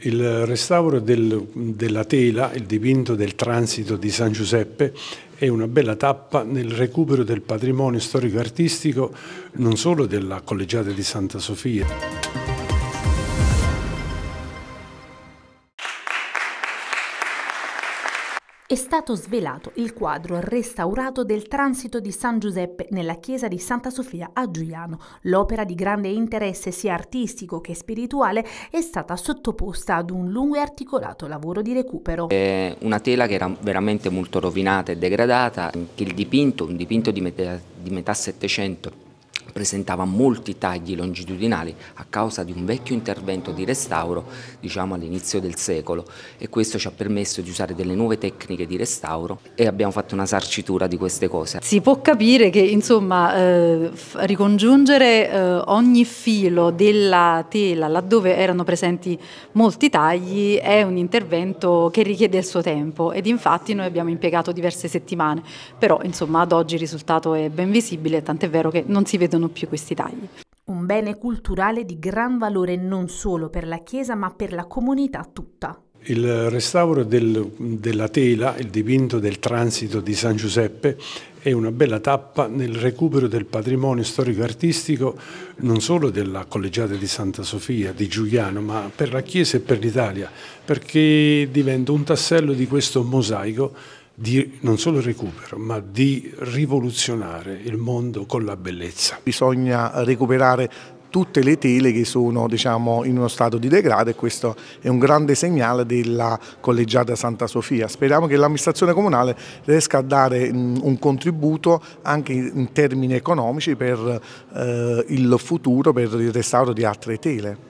Il restauro del, della tela, il dipinto del transito di San Giuseppe, è una bella tappa nel recupero del patrimonio storico-artistico non solo della collegiata di Santa Sofia. È stato svelato il quadro restaurato del transito di San Giuseppe nella chiesa di Santa Sofia a Giuliano. L'opera di grande interesse sia artistico che spirituale è stata sottoposta ad un lungo e articolato lavoro di recupero. È una tela che era veramente molto rovinata e degradata, anche il dipinto, un dipinto di metà, di metà Settecento presentava molti tagli longitudinali a causa di un vecchio intervento di restauro diciamo all'inizio del secolo e questo ci ha permesso di usare delle nuove tecniche di restauro e abbiamo fatto una sarcitura di queste cose. Si può capire che insomma eh, ricongiungere eh, ogni filo della tela laddove erano presenti molti tagli è un intervento che richiede il suo tempo ed infatti noi abbiamo impiegato diverse settimane però insomma ad oggi il risultato è ben visibile tant'è vero che non si vedono esistono più questi tagli. Un bene culturale di gran valore non solo per la Chiesa ma per la comunità tutta. Il restauro del, della tela, il dipinto del transito di San Giuseppe, è una bella tappa nel recupero del patrimonio storico-artistico non solo della collegiata di Santa Sofia, di Giuliano, ma per la Chiesa e per l'Italia, perché diventa un tassello di questo mosaico di non solo il recupero, ma di rivoluzionare il mondo con la bellezza. Bisogna recuperare tutte le tele che sono diciamo, in uno stato di degrado e questo è un grande segnale della collegiata Santa Sofia. Speriamo che l'amministrazione comunale riesca a dare un contributo anche in termini economici per eh, il futuro, per il restauro di altre tele.